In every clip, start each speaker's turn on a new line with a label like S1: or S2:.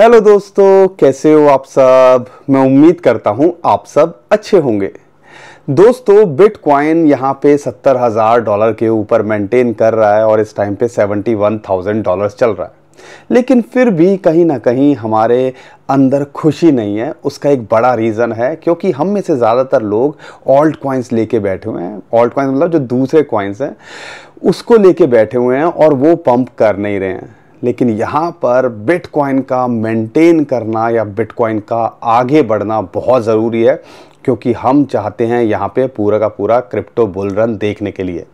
S1: hello दोस्तों कैसे हो आप सब मैं उम्मीद करता हूं आप सब अच्छे होंगे दोस्तों बिटकॉइन यहां पे सत्तर हज़ार डॉलर के ऊपर मेंटेन कर रहा है और इस टाइम पे सेवेंटी वन थाउजेंड डॉलर चल रहा है लेकिन फिर भी कहीं ना कहीं हमारे अंदर खुशी नहीं है उसका एक बड़ा रीज़न है क्योंकि हम में से ज़्यादातर लोग ऑल्ट कॉइन्स लेके बैठे हुए हैं ऑल्ट कॉइन्स मतलब जो दूसरे कॉइन्स हैं उसको लेके बैठे हुए हैं और वो पंप कर नहीं रहे हैं लेकिन यहाँ पर बिटकॉइन का मेंटेन करना या बिटकॉइन का आगे बढ़ना बहुत ज़रूरी है क्योंकि हम चाहते हैं यहाँ पे पूरा का पूरा क्रिप्टो बुल रन देखने के लिए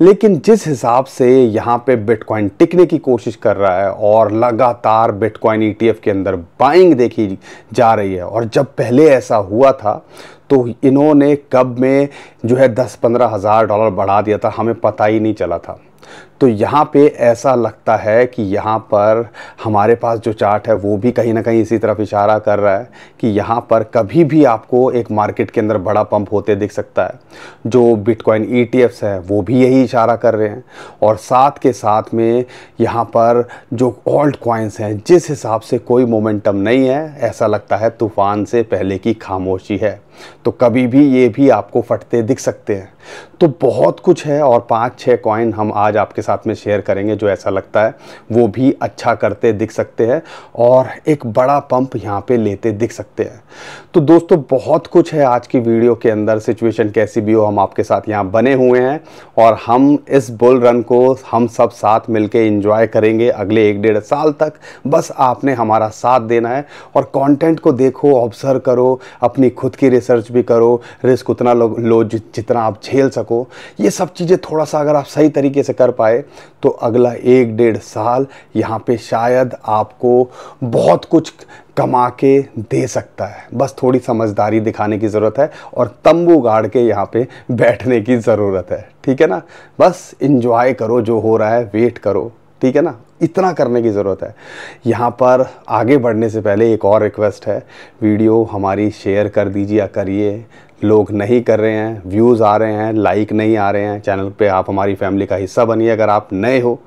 S1: लेकिन जिस हिसाब से यहाँ पे बिटकॉइन टिकने की कोशिश कर रहा है और लगातार बिटकॉइन ईटीएफ e के अंदर बाइंग देखी जा रही है और जब पहले ऐसा हुआ था तो इन्होंने कब में जो है दस पंद्रह हज़ार डॉलर बढ़ा दिया था हमें पता ही नहीं चला था तो यहाँ पे ऐसा लगता है कि यहाँ पर हमारे पास जो चार्ट है वो भी कहीं ना कहीं इसी तरफ इशारा कर रहा है कि यहाँ पर कभी भी आपको एक मार्केट के अंदर बड़ा पंप होते दिख सकता है जो बिटकॉइन ई e है वो भी यही इशारा कर रहे हैं और साथ के साथ में यहाँ पर जो ओल्ड कॉइन्स हैं जिस हिसाब से कोई मोमेंटम नहीं है ऐसा लगता है तूफान से पहले की खामोशी है तो कभी भी ये भी आपको फटते दिख सकते हैं तो बहुत कुछ है और पाँच छः कॉइन हम आज आपके साथ में शेयर करेंगे जो ऐसा लगता है वो भी अच्छा करते दिख सकते हैं और एक बड़ा पंप यहाँ पे लेते दिख सकते हैं तो दोस्तों बहुत कुछ है आज की वीडियो के अंदर सिचुएशन कैसी भी हो हम आपके साथ यहाँ बने हुए हैं और हम इस बुल रन को हम सब साथ मिल के करेंगे अगले एक डेढ़ साल तक बस आपने हमारा साथ देना है और कॉन्टेंट को देखो ऑब्जर्व करो अपनी खुद की रिसर्च भी करो रिस्क उतना लो, लो जितना आप झेल सको ये सब चीज़ें थोड़ा सा अगर आप सही तरीके से कर पाए है तो अगला एक डेढ़ साल यहाँ पे शायद आपको बहुत कुछ कमा के दे सकता है बस थोड़ी समझदारी दिखाने की ज़रूरत है और तंबू गाड़ के यहाँ पे बैठने की ज़रूरत है ठीक है ना बस इंजॉय करो जो हो रहा है वेट करो ठीक है ना इतना करने की ज़रूरत है यहाँ पर आगे बढ़ने से पहले एक और रिक्वेस्ट है वीडियो हमारी शेयर कर दीजिए या करिए लोग नहीं कर रहे हैं व्यूज़ आ रहे हैं लाइक नहीं आ रहे हैं चैनल पे आप हमारी फैमिली का हिस्सा बनिए अगर आप नए हो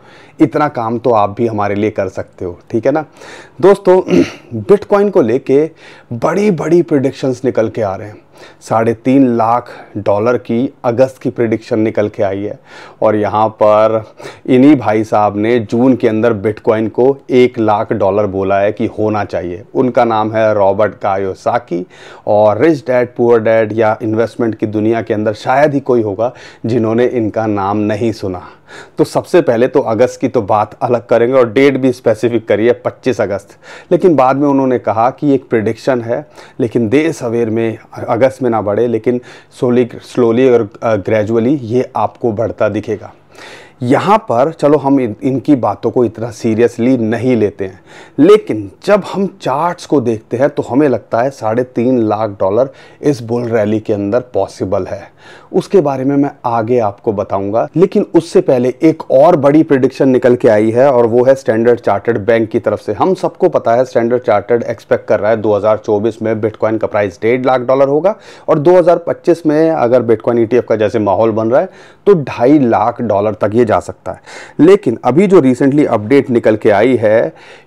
S1: इतना काम तो आप भी हमारे लिए कर सकते हो ठीक है ना दोस्तों बिटकॉइन को लेके बड़ी बड़ी प्रिडिक्शंस निकल के आ रहे हैं साढ़े तीन लाख डॉलर की अगस्त की प्रिडिक्शन निकल के आई है और यहाँ पर इन्हीं भाई साहब ने जून के अंदर बिटकॉइन को एक लाख डॉलर बोला है कि होना चाहिए उनका नाम है रॉबर्ट कायोसाकी और रिच डैड पुअर डैड या इन्वेस्टमेंट की दुनिया के अंदर शायद ही कोई होगा जिन्होंने इनका नाम नहीं सुना तो सबसे पहले तो अगस्त की तो बात अलग करेंगे और डेट भी स्पेसिफिक करी है अगस्त लेकिन बाद में उन्होंने कहा कि एक प्रिडिक्शन है लेकिन देर सवेर में अगस्त में ना बढ़े लेकिन स्लोली स्लोली और ग्रेजुअली ये आपको बढ़ता दिखेगा यहाँ पर चलो हम इन, इनकी बातों को इतना सीरियसली नहीं लेते हैं लेकिन जब हम चार्ट्स को देखते हैं तो हमें लगता है साढ़े तीन लाख डॉलर इस बुल रैली के अंदर पॉसिबल है उसके बारे में मैं आगे आपको बताऊंगा लेकिन उससे पहले एक और बड़ी प्रिडिक्शन निकल के आई है और वो है स्टैंडर्ड चार्टर्ड बैंक की तरफ से हम सबको पता है स्टैंडर्ड चार्टर्ड एक्सपेक्ट कर रहा है 2024 में बिटकॉइन का प्राइस डेढ़ लाख डॉलर होगा और 2025 में अगर बिटकॉइन ई e का जैसे माहौल बन रहा है तो ढाई लाख डॉलर तक ये जा सकता है लेकिन अभी जो रिसेंटली अपडेट निकल के आई है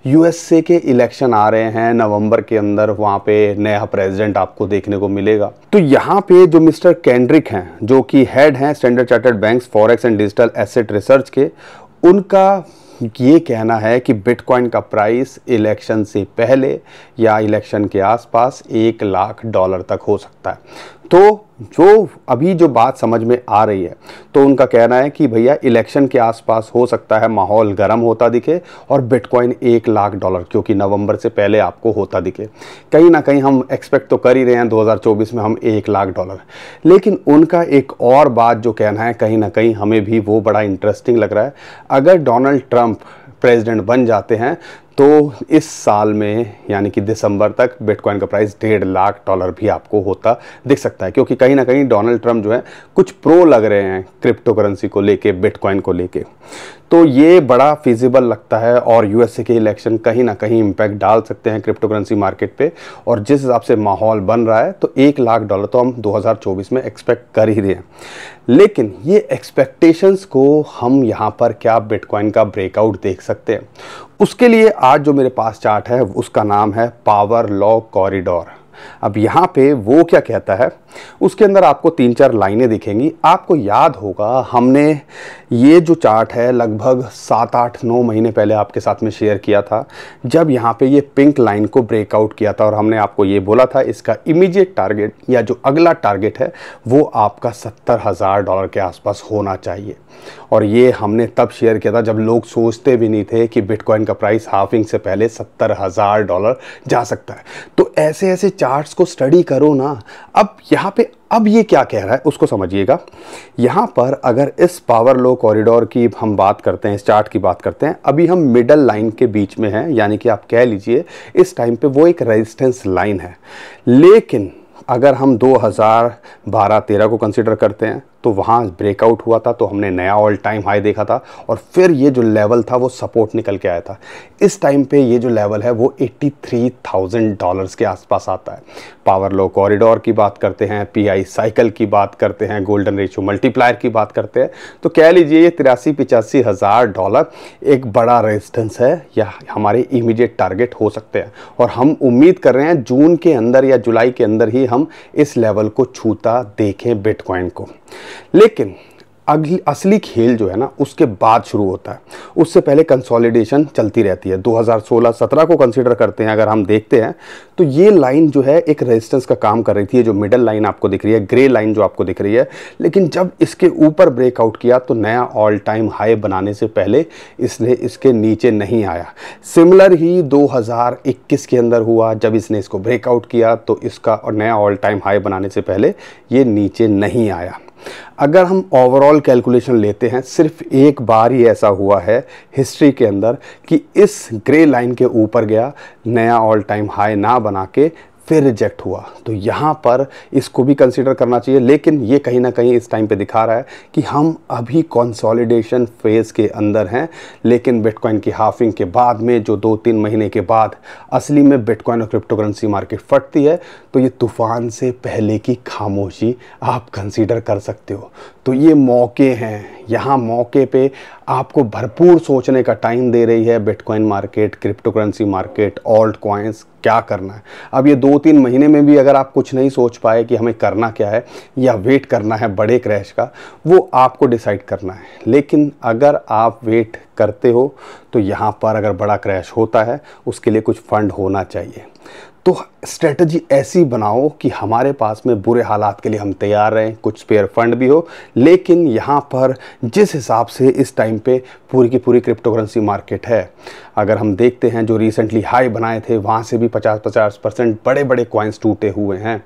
S1: यूएसए के इलेक्शन आ रहे हैं नवंबर के अंदर वहां पे नया प्रेसिडेंट आपको देखने को मिलेगा तो यहां पे जो मिस्टर कैंड्रिक मलिक हैं जो कि हेड हैं standard chartered banks forex and digital asset research के उनका ये कहना है कि बिटकॉइन का प्राइस इलेक्शन से पहले या इलेक्शन के आसपास एक लाख डॉलर तक हो सकता है तो जो अभी जो बात समझ में आ रही है तो उनका कहना है कि भैया इलेक्शन के आसपास हो सकता है माहौल गर्म होता दिखे और बिटकॉइन एक लाख डॉलर क्योंकि नवंबर से पहले आपको होता दिखे कहीं ना कहीं हम एक्सपेक्ट तो कर ही रहे हैं 2024 में हम एक लाख डॉलर लेकिन उनका एक और बात जो कहना है कहीं ना कहीं हमें भी वो बड़ा इंटरेस्टिंग लग रहा है अगर डोनाल्ड ट्रंप प्रेसिडेंट बन जाते हैं तो इस साल में यानी कि दिसंबर तक बिटकॉइन का प्राइस डेढ़ लाख डॉलर भी आपको होता दिख सकता है क्योंकि कहीं ना कहीं डोनाल्ड ट्रंप जो है कुछ प्रो लग रहे हैं क्रिप्टो करेंसी को लेके बिटकॉइन को लेके तो ये बड़ा फिजिबल लगता है और यूएसए के इलेक्शन कहीं ना कहीं इम्पैक्ट डाल सकते हैं क्रिप्टो करेंसी मार्केट पे और जिस हिसाब से माहौल बन रहा है तो एक लाख डॉलर तो हम 2024 में एक्सपेक्ट कर ही रहे हैं लेकिन ये एक्सपेक्टेशंस को हम यहाँ पर क्या बिटकॉइन का ब्रेकआउट देख सकते हैं उसके लिए आज जो मेरे पास चार्ट है उसका नाम है पावर लॉ कॉरिडोर अब यहाँ पे वो क्या कहता है उसके अंदर आपको तीन चार लाइनें दिखेंगी आपको याद होगा हमने ये जो चार्ट है लगभग सात आठ नौ महीने पहले आपके साथ में शेयर किया था जब यहाँ पे ये पिंक लाइन को ब्रेकआउट किया था और हमने आपको ये बोला था इसका इमीडिएट टारगेट या जो अगला टारगेट है वो आपका सत्तर हज़ार डॉलर के आसपास होना चाहिए और ये हमने तब शेयर किया था जब लोग सोचते भी नहीं थे कि बिटकॉइन का प्राइस हाफिंग से पहले सत्तर हज़ार डॉलर जा सकता है तो ऐसे ऐसे चार्ट्स को स्टडी करो ना अब यहाँ पे अब ये क्या कह रहा है उसको समझिएगा यहाँ पर अगर इस पावर लो कॉरिडोर की हम बात करते हैं इस चार्ट की बात करते हैं अभी हम मिडल लाइन के बीच में हैं यानी कि आप कह लीजिए इस टाइम पे वो एक रेजिस्टेंस लाइन है लेकिन अगर हम 2012-13 को कंसिडर करते हैं तो वहाँ ब्रेकआउट हुआ था तो हमने नया ऑल टाइम हाई देखा था और फिर ये जो लेवल था वो सपोर्ट निकल के आया था इस टाइम पे ये जो लेवल है वो 83,000 डॉलर्स के आसपास आता है पावर लो कॉरिडोर की बात करते हैं पीआई साइकिल की बात करते हैं गोल्डन रेशो मल्टीप्लायर की बात करते हैं तो कह लीजिए ये तिरासी पिचासी हज़ार डॉलर एक बड़ा रेजिस्टेंस है या हमारे इमीडिएट टारगेट हो सकते हैं और हम उम्मीद कर रहे हैं जून के अंदर या जुलाई के अंदर ही हम इस लेवल को छूता देखें बिटकॉइन को लेकिन अगली असली खेल जो है ना उसके बाद शुरू होता है उससे पहले कंसोलिडेशन चलती रहती है 2016-17 को कंसीडर करते हैं अगर हम देखते हैं तो ये लाइन जो है एक रेजिस्टेंस का काम कर रही थी जो मिडल लाइन आपको दिख रही है ग्रे लाइन जो आपको दिख रही है लेकिन जब इसके ऊपर ब्रेकआउट किया तो नया ऑल टाइम हाई बनाने से पहले इसने इसके नीचे नहीं आया सिमिलर ही दो के अंदर हुआ जब इसने इसको ब्रेकआउट किया तो इसका और नया ऑल टाइम हाई बनाने से पहले ये नीचे नहीं आया अगर हम ओवरऑल कैलकुलेशन लेते हैं सिर्फ एक बार ही ऐसा हुआ है हिस्ट्री के अंदर कि इस ग्रे लाइन के ऊपर गया नया ऑल टाइम हाई ना बना के फिर रिजेक्ट हुआ तो यहाँ पर इसको भी कंसिडर करना चाहिए लेकिन ये कहीं ना कहीं इस टाइम पे दिखा रहा है कि हम अभी कंसोलिडेशन फेज़ के अंदर हैं लेकिन बिटकॉइन की हाफिंग के बाद में जो दो तीन महीने के बाद असली में बिटकॉइन और क्रिप्टोकरेंसी मार्केट फटती है तो ये तूफान से पहले की खामोशी आप कंसिडर कर सकते हो तो ये मौके हैं यहाँ मौके पे आपको भरपूर सोचने का टाइम दे रही है bitcoin market cryptocurrency market altcoins क्या करना है अब ये दो तीन महीने में भी अगर आप कुछ नहीं सोच पाए कि हमें करना क्या है या वेट करना है बड़े क्रैश का वो आपको डिसाइड करना है लेकिन अगर आप वेट करते हो तो यहाँ पर अगर बड़ा क्रैश होता है उसके लिए कुछ फंड होना चाहिए तो स्ट्रेटजी ऐसी बनाओ कि हमारे पास में बुरे हालात के लिए हम तैयार रहें कुछ स्पेयर फंड भी हो लेकिन यहाँ पर जिस हिसाब से इस टाइम पे पूरी की पूरी क्रिप्टोकरेंसी मार्केट है अगर हम देखते हैं जो रिसेंटली हाई बनाए थे वहाँ से भी 50-50 परसेंट बड़े बड़े कॉइन्स टूटे हुए हैं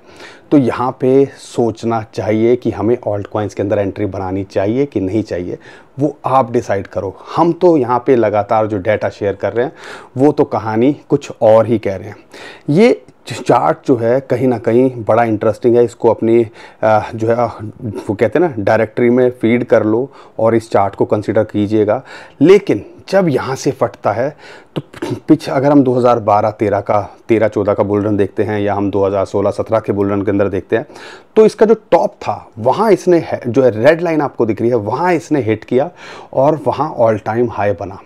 S1: तो यहाँ पे सोचना चाहिए कि हमें ऑल्ट कॉइन्स के अंदर एंट्री बनानी चाहिए कि नहीं चाहिए वो आप डिसाइड करो हम तो यहाँ पे लगातार जो डाटा शेयर कर रहे हैं वो तो कहानी कुछ और ही कह रहे हैं ये चार्ट जो है कहीं ना कहीं बड़ा इंटरेस्टिंग है इसको अपनी जो है वो कहते हैं ना डायरेक्टरी में फीड कर लो और इस चार्ट को कंसिडर कीजिएगा लेकिन जब यहाँ से फटता है तो पिछ अगर हम 2012-13 का 13-14 का बुलरन देखते हैं या हम 2016-17 के बुलरन के अंदर देखते हैं तो इसका जो टॉप था वहाँ इसने जो है रेड लाइन आपको दिख रही है वहाँ इसने हिट किया और वहाँ ऑल टाइम हाई बना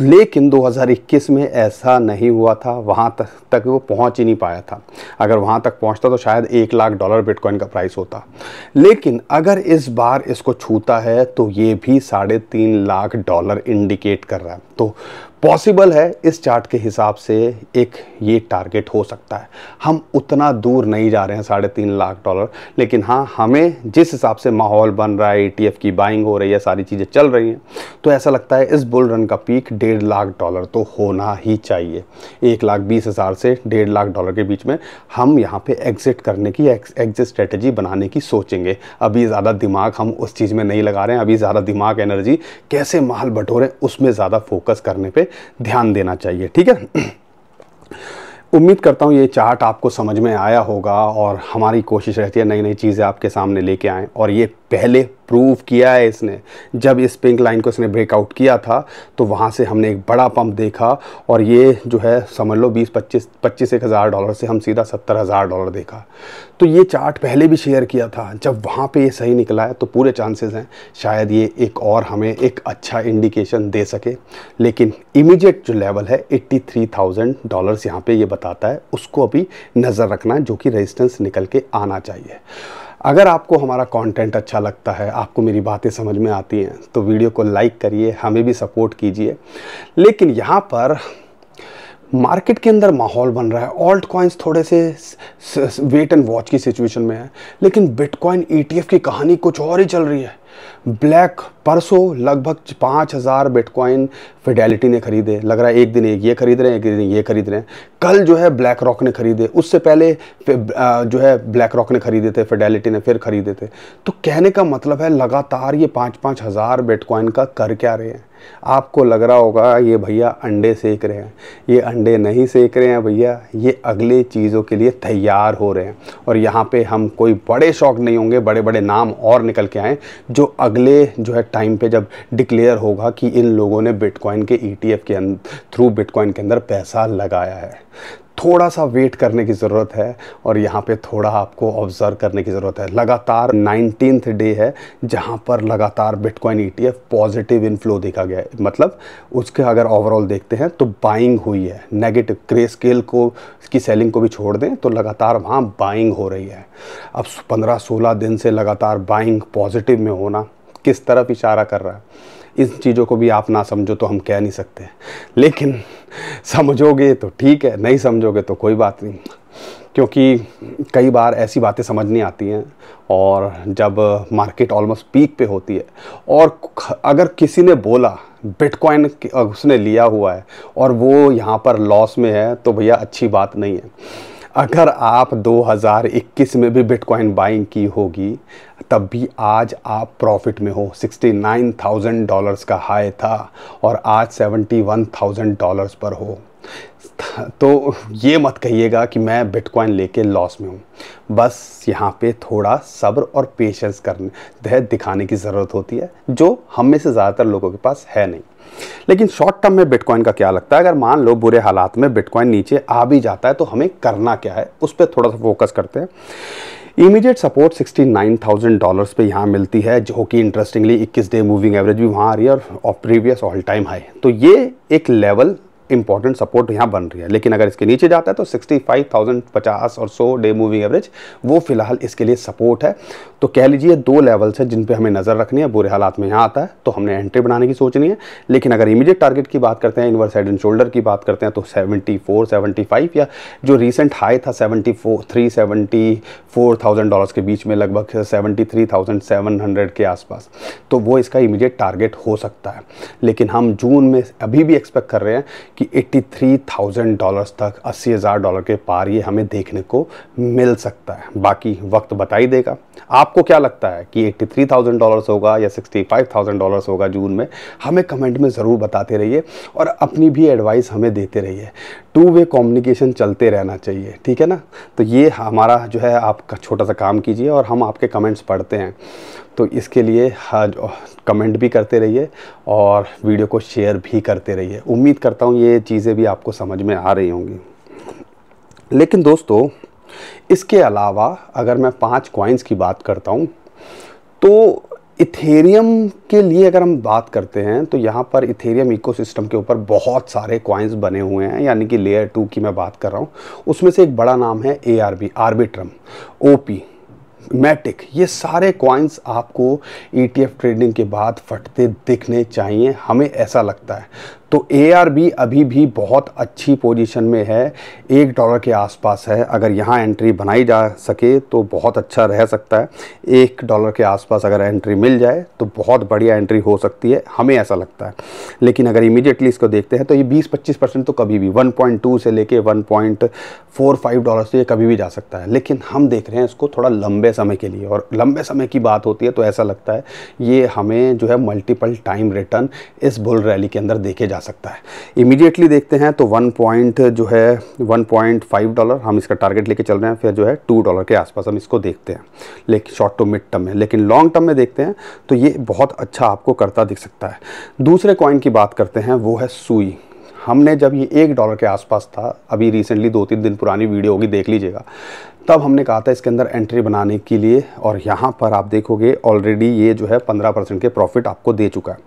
S1: लेकिन 2021 में ऐसा नहीं हुआ था वहाँ तक तक वो पहुँच ही नहीं पाया था अगर वहाँ तक पहुँचता तो शायद एक लाख डॉलर बिटकॉइन का प्राइस होता लेकिन अगर इस बार इसको छूता है तो ये भी साढ़े तीन लाख डॉलर इंडिकेट कर रहा है तो पॉसिबल है इस चार्ट के हिसाब से एक ये टारगेट हो सकता है हम उतना दूर नहीं जा रहे हैं साढ़े तीन लाख डॉलर लेकिन हाँ हमें जिस हिसाब से माहौल बन रहा है ईटीएफ e की बाइंग हो रही है सारी चीज़ें चल रही हैं तो ऐसा लगता है इस बुल रन का पीक डेढ़ लाख डॉलर तो होना ही चाहिए एक लाख बीस हज़ार से डेढ़ लाख डॉलर के बीच में हम यहाँ पर एग्ज़िट करने की एग्ज़िट स्ट्रेटजी बनाने की सोचेंगे अभी ज़्यादा दिमाग हम उस चीज़ में नहीं लगा रहे हैं अभी ज़्यादा दिमाग एनर्जी कैसे माल बटोरें उसमें ज़्यादा फोकस करने पर ध्यान देना चाहिए ठीक है उम्मीद करता हूँ ये चार्ट आपको समझ में आया होगा और हमारी कोशिश रहती है नई नई चीज़ें आपके सामने लेके आएँ और ये पहले प्रूव किया है इसने जब इस पिंक लाइन को इसने ब्रेकआउट किया था तो वहाँ से हमने एक बड़ा पंप देखा और ये जो है समझ लो 20 25 पच्चीस एक हज़ार डॉलर से हम सीधा सत्तर हज़ार डॉलर देखा तो ये चार्ट पहले भी शेयर किया था जब वहाँ पे ये सही निकला है तो पूरे चांसेस हैं शायद ये एक और हमें एक अच्छा इंडिकेशन दे सके लेकिन इमीडिएट जो लेवल है एट्टी थ्री थाउजेंड डॉलर्स यहाँ पर ये बताता है उसको अभी नज़र रखना जो कि रजिस्टेंस निकल के आना चाहिए अगर आपको हमारा कंटेंट अच्छा लगता है आपको मेरी बातें समझ में आती हैं तो वीडियो को लाइक करिए हमें भी सपोर्ट कीजिए लेकिन यहाँ पर मार्केट के अंदर माहौल बन रहा है ऑल्ट कॉइन्स थोड़े से वेट एंड वॉच की सिचुएशन में है लेकिन बिटकॉइन ईटीएफ e की कहानी कुछ और ही चल रही है ब्लैक परसों लगभग पाँच हज़ार बिटकॉइन फिडेलिटी ने खरीदे लग रहा है एक दिन एक ये खरीद रहे हैं एक दिन ये खरीद रहे हैं कल जो है ब्लैक रॉक ने खरीदे उससे पहले जो है ब्लैक रॉक ने खरीदे थे फिडेलिटी ने फिर खरीदे थे तो कहने का मतलब है लगातार ये पाँच पाँच हज़ार बिटकॉइन का कर क्या रहे हैं आपको लग रहा होगा ये भैया अंडे सेक रहे हैं ये अंडे नहीं सेक रहे हैं भैया ये अगले चीज़ों के लिए तैयार हो रहे हैं और यहाँ पे हम कोई बड़े शौक नहीं होंगे बड़े बड़े नाम और निकल के आए जो जो अगले जो है टाइम पे जब डिक्लेयर होगा कि इन लोगों ने बिटकॉइन के ईटीएफ e के थ्रू अं-, बिटकॉइन के अंदर पैसा लगाया है थोड़ा सा वेट करने की ज़रूरत है और यहाँ पे थोड़ा आपको ऑब्ज़र्व करने की ज़रूरत है लगातार नाइनटीन डे है जहाँ पर लगातार बिटकॉइन ईटीएफ पॉजिटिव इनफ्लो देखा गया है मतलब उसके अगर ओवरऑल देखते हैं तो बाइंग हुई है नेगेटिव ग्रे स्केल को की सेलिंग को भी छोड़ दें तो लगातार वहाँ बाइंग हो रही है अब पंद्रह सोलह दिन से लगातार बाइंग पॉजिटिव में होना किस तरफ इशारा कर रहा है इन चीज़ों को भी आप ना समझो तो हम कह नहीं सकते लेकिन समझोगे तो ठीक है नहीं समझोगे तो कोई बात नहीं क्योंकि कई बार ऐसी बातें समझ नहीं आती हैं और जब मार्केट ऑलमोस्ट पीक पे होती है और अगर किसी ने बोला बिटकॉइन उसने लिया हुआ है और वो यहाँ पर लॉस में है तो भैया अच्छी बात नहीं है अगर आप 2021 में भी बिटकॉइन बाइंग की होगी तब भी आज आप प्रॉफिट में हो 69,000 डॉलर्स का हाई था और आज 71,000 डॉलर्स पर हो तो ये मत कहिएगा कि मैं बिटकॉइन लेके लॉस में हूँ बस यहाँ पे थोड़ा सब्र और पेशेंस करने दह दिखाने की ज़रूरत होती है जो हम में से ज़्यादातर लोगों के पास है नहीं लेकिन शॉर्ट टर्म में बिटकॉइन का क्या लगता है अगर मान लो बुरे हालात में बिटकॉइन नीचे आ भी जाता है तो हमें करना क्या है उस पर थोड़ा सा फोकस करते हैं इमीडिएट सपोर्ट 69,000 डॉलर्स पे यहाँ मिलती है जो कि इंटरेस्टिंगली 21 डे मूविंग एवरेज भी वहाँ आ रही है और प्रीवियस ऑल टाइम हाई तो ये एक लेवल इंपॉर्टेंट सपोर्ट यहाँ बन रही है लेकिन अगर इसके नीचे जाता है तो सिक्सटी फाइव थाउजेंड पचास और सौ डे मूविंग एवरेज वो फिलहाल इसके लिए सपोर्ट है तो कह लीजिए दो लेवल्स है जिन पर हमें नज़र रखनी है बुरे हालात में यहाँ आता है तो हमने एंट्री बनाने की सोचनी है लेकिन अगर इमीडिएट टारगेट की बात करते हैं इनवर्स हेड एंड शोल्डर की बात करते हैं तो सेवेंटी फोर सेवेंटी फाइव या जो रिसेंट हाई था seventy four three seventy four thousand dollar के बीच में लगभग seventy three thousand seven hundred के आसपास तो वो इसका इमीडिएट टारगेट हो सकता है लेकिन हम जून में अभी भी एक्सपेक्ट कर रहे हैं कि 83,000 डॉलर्स तक 80,000 डॉलर के पार ये हमें देखने को मिल सकता है बाकी वक्त बता ही देगा आपको क्या लगता है कि 83,000 डॉलर्स होगा या 65,000 डॉलर्स होगा जून में हमें कमेंट में ज़रूर बताते रहिए और अपनी भी एडवाइस हमें देते रहिए टू वे कम्युनिकेशन चलते रहना चाहिए ठीक है ना तो ये हमारा जो है आपका छोटा सा काम कीजिए और हम आपके कमेंट्स पढ़ते हैं तो इसके लिए हाँ कमेंट भी करते रहिए और वीडियो को शेयर भी करते रहिए उम्मीद करता हूँ ये चीज़ें भी आपको समझ में आ रही होंगी लेकिन दोस्तों इसके अलावा अगर मैं पांच क्वाइंस की बात करता हूँ तो इथेरियम के लिए अगर हम बात करते हैं तो यहाँ पर इथेरियम इकोसिस्टम के ऊपर बहुत सारे क्वाइंस बने हुए हैं यानी कि लेयर टू की मैं बात कर रहा हूँ उसमें से एक बड़ा नाम है A R B Arbitrum O P Matic ये सारे क्वाइंस आपको ईटीएफ e ट्रेडिंग के बाद फटते दिखने चाहिए हमें ऐसा लगता है तो ए अभी भी बहुत अच्छी पोजीशन में है एक डॉलर के आसपास है अगर यहाँ एंट्री बनाई जा सके तो बहुत अच्छा रह सकता है एक डॉलर के आसपास अगर एंट्री मिल जाए तो बहुत बढ़िया एंट्री हो सकती है हमें ऐसा लगता है लेकिन अगर इमीडिएटली इसको देखते हैं तो ये 20-25 परसेंट तो कभी भी 1.2 से लेके 1.45 डॉलर से ये कभी भी जा सकता है लेकिन हम देख रहे हैं इसको थोड़ा लंबे समय के लिए और लंबे समय की बात होती है तो ऐसा लगता है ये हमें जो है मल्टीपल टाइम रिटर्न इस बुल रैली के अंदर देखे जा जा सकता है इमीडिएटली देखते हैं तो वन पॉइंट जो है वन पॉइंट फाइव डॉलर हम इसका टारगेट लेके चल रहे हैं फिर जो है टू डॉलर के आसपास हम इसको देखते हैं लेकिन शॉर्ट टू मिड टर्म में लेकिन लॉन्ग टर्म में देखते हैं तो ये बहुत अच्छा आपको करता दिख सकता है दूसरे कॉइन की बात करते हैं वो है सुई हमने जब ये एक डॉलर के आसपास था अभी रिसेंटली दो तीन दिन पुरानी वीडियो होगी देख लीजिएगा तब हमने कहा था इसके अंदर एंट्री बनाने के लिए और यहाँ पर आप देखोगे ऑलरेडी ये जो है 15 परसेंट के प्रॉफिट आपको दे चुका है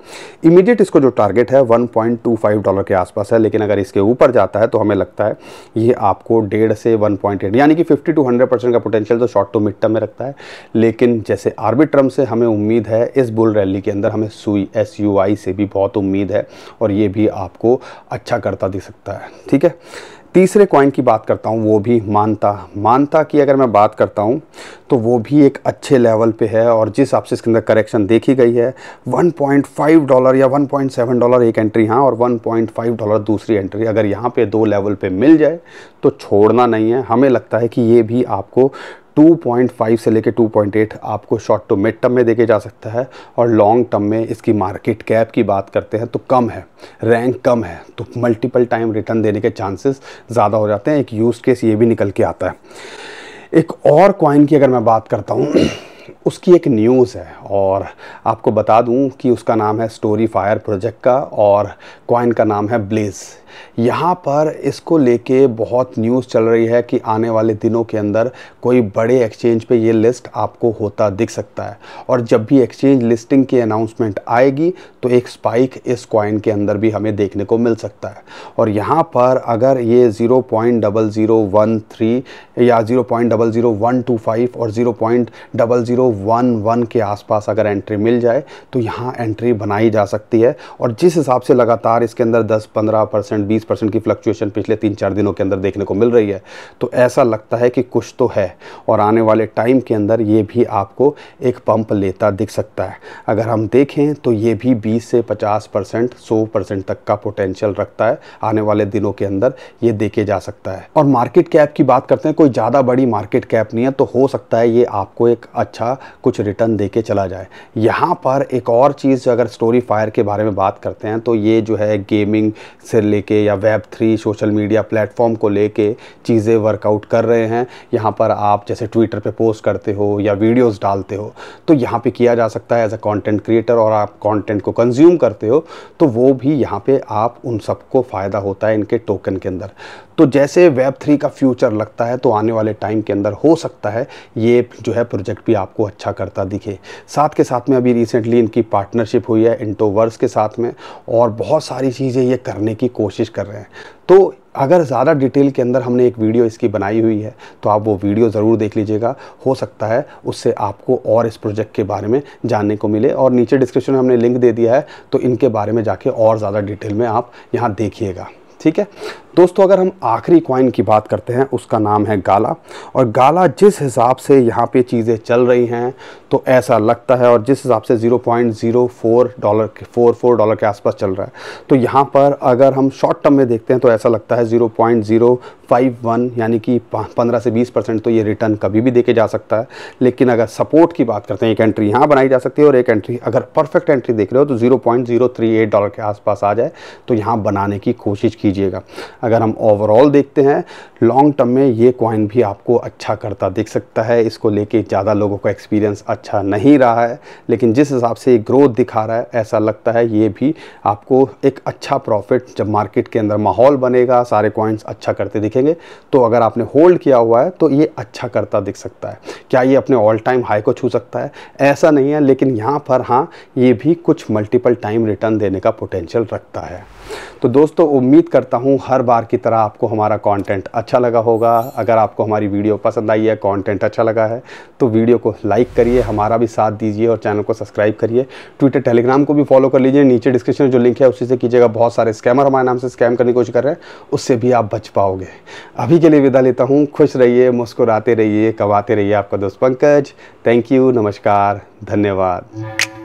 S1: इमीडिएट इसको जो टारगेट है 1.25 डॉलर के आसपास है लेकिन अगर इसके ऊपर जाता है तो हमें लगता है ये आपको डेढ़ से 1.8 यानी कि 50 टू 100 परसेंट का पोटेंशियल तो शॉर्ट टू मिड टर्म में रखता है लेकिन जैसे आर्बिट्रम से हमें उम्मीद है इस बुल रैली के अंदर हमें सुई एस से भी बहुत उम्मीद है और ये भी आपको अच्छा करता दिख सकता है ठीक है तीसरे कॉइन की बात करता हूँ वो भी मानता मानता की अगर मैं बात करता हूँ तो वो भी एक अच्छे लेवल पे है और जिस हिसाब से इसके अंदर करेक्शन देखी गई है 1.5 डॉलर या 1.7 डॉलर एक एंट्री हाँ और 1.5 डॉलर दूसरी एंट्री अगर यहाँ पे दो लेवल पे मिल जाए तो छोड़ना नहीं है हमें लगता है कि ये भी आपको 2.5 से लेके 2.8 आपको शॉर्ट टू मिड टर्म में देखे जा सकता है और लॉन्ग टर्म में इसकी मार्केट कैप की बात करते हैं तो कम है रैंक कम है तो मल्टीपल टाइम रिटर्न देने के चांसेस ज़्यादा हो जाते हैं एक यूज़ केस ये भी निकल के आता है एक और कॉइन की अगर मैं बात करता हूँ उसकी एक न्यूज़ है और आपको बता दूं कि उसका नाम है स्टोरी फायर प्रोजेक्ट का और कॉइन का नाम है ब्लेज़ यहाँ पर इसको लेके बहुत न्यूज़ चल रही है कि आने वाले दिनों के अंदर कोई बड़े एक्सचेंज पे ये लिस्ट आपको होता दिख सकता है और जब भी एक्सचेंज लिस्टिंग की अनाउंसमेंट आएगी तो एक स्पाइक इस कॉइन के अंदर भी हमें देखने को मिल सकता है और यहाँ पर अगर ये थ्री या फाइव और वन के आसपास अगर एंट्री मिल जाए तो यहाँ एंट्री बनाई जा सकती है और जिस हिसाब से लगातार इसके अंदर दस पंद्रह परसेंट परसेंट बीस परसेंट की फ्लक्चुएशन पिछले तीन चार दिनों के अंदर देखने को मिल रही है तो ऐसा लगता है कि कुछ तो है और आने वाले टाइम के अंदर ये भी आपको एक पंप लेता दिख सकता है अगर हम देखें तो ये भी बीस से पचास परसेंट सौ परसेंट तक का पोटेंशियल रखता है आने वाले दिनों के अंदर ये देखे जा सकता है और मार्केट कैप की बात करते हैं कोई ज़्यादा बड़ी मार्केट कैप नहीं है तो हो सकता है ये आपको एक अच्छा कुछ रिटर्न दे चला जाए यहाँ पर एक और चीज़ अगर स्टोरी फायर के बारे में बात करते हैं तो ये जो है गेमिंग से लेके लेके या web three social media platform को लेके चीज़ें वर्कआउट कर रहे हैं यहाँ पर आप जैसे ट्विटर पे पोस्ट करते हो या वीडियोस डालते हो तो यहाँ पे किया जा सकता है एज अ कॉन्टेंट क्रिएटर और आप कॉन्टेंट को कंज्यूम करते हो तो वो भी यहाँ पर आप उन सबको फ़ायदा होता है इनके टोकन के अंदर तो जैसे वेब थ्री का फ्यूचर लगता है तो आने वाले टाइम के अंदर हो सकता है ये जो है प्रोजेक्ट भी आपको अच्छा करता दिखे साथ के साथ में अभी रिसेंटली इनकी पार्टनरशिप हुई है इंटोवर्स के साथ में और बहुत सारी चीज़ें ये करने की कोशिश कोशिश कर रहे हैं तो अगर ज़्यादा डिटेल के अंदर हमने एक वीडियो इसकी बनाई हुई है तो आप वो वीडियो ज़रूर देख लीजिएगा हो सकता है उससे आपको और इस प्रोजेक्ट के बारे में जानने को मिले और नीचे डिस्क्रिप्शन में हमने लिंक दे दिया है तो इनके बारे में जाके और ज़्यादा डिटेल में आप यहाँ देखिएगा ठीक है दोस्तों अगर हम आखिरी कॉइन की बात करते हैं उसका नाम है गाला और गाला जिस हिसाब से यहाँ पे चीज़ें चल रही हैं तो ऐसा लगता है और जिस हिसाब से 0.04 डॉलर के फोर फोर डॉलर के आसपास चल रहा है तो यहाँ पर अगर हम शॉर्ट टर्म में देखते हैं तो ऐसा लगता है 0.051 यानी कि 15 से 20 परसेंट तो ये रिटर्न कभी भी देखे जा सकता है लेकिन अगर सपोर्ट की बात करते हैं एक एंट्री यहाँ बनाई जा सकती है और एक एंट्री अगर परफेक्ट एंट्री देख रहे हो तो ज़ीरो डॉलर के आसपास आ जाए तो यहाँ बनाने की कोशिश कीजिएगा अगर हम ओवरऑल देखते हैं लॉन्ग टर्म में ये कॉइन भी आपको अच्छा करता दिख सकता है इसको लेके ज़्यादा लोगों का एक्सपीरियंस अच्छा नहीं रहा है लेकिन जिस हिसाब से ये ग्रोथ दिखा रहा है ऐसा लगता है ये भी आपको एक अच्छा प्रॉफिट जब मार्केट के अंदर माहौल बनेगा सारे कॉइन्स अच्छा करते दिखेंगे तो अगर आपने होल्ड किया हुआ है तो ये अच्छा करता दिख सकता है क्या ये अपने ऑल टाइम हाई को छू सकता है ऐसा नहीं है लेकिन यहाँ पर हाँ ये भी कुछ मल्टीपल टाइम रिटर्न देने का पोटेंशियल रखता है तो दोस्तों उम्मीद करता हूँ हर बार की तरह आपको हमारा कंटेंट अच्छा लगा होगा अगर आपको हमारी वीडियो पसंद आई है कंटेंट अच्छा लगा है तो वीडियो को लाइक करिए हमारा भी साथ दीजिए और चैनल को सब्सक्राइब करिए ट्विटर टेलीग्राम को भी फॉलो कर लीजिए नीचे डिस्क्रिप्शन में जो लिंक है उसी से कीजिएगा बहुत सारे स्कैमर हमारे नाम से स्कैम करने की कोशिश कर रहे हैं उससे भी आप बच पाओगे अभी के लिए विदा लेता हूँ खुश रहिए मुस्कुराते रहिए कवाते रहिए आपका दोस्त पंकज थैंक यू नमस्कार धन्यवाद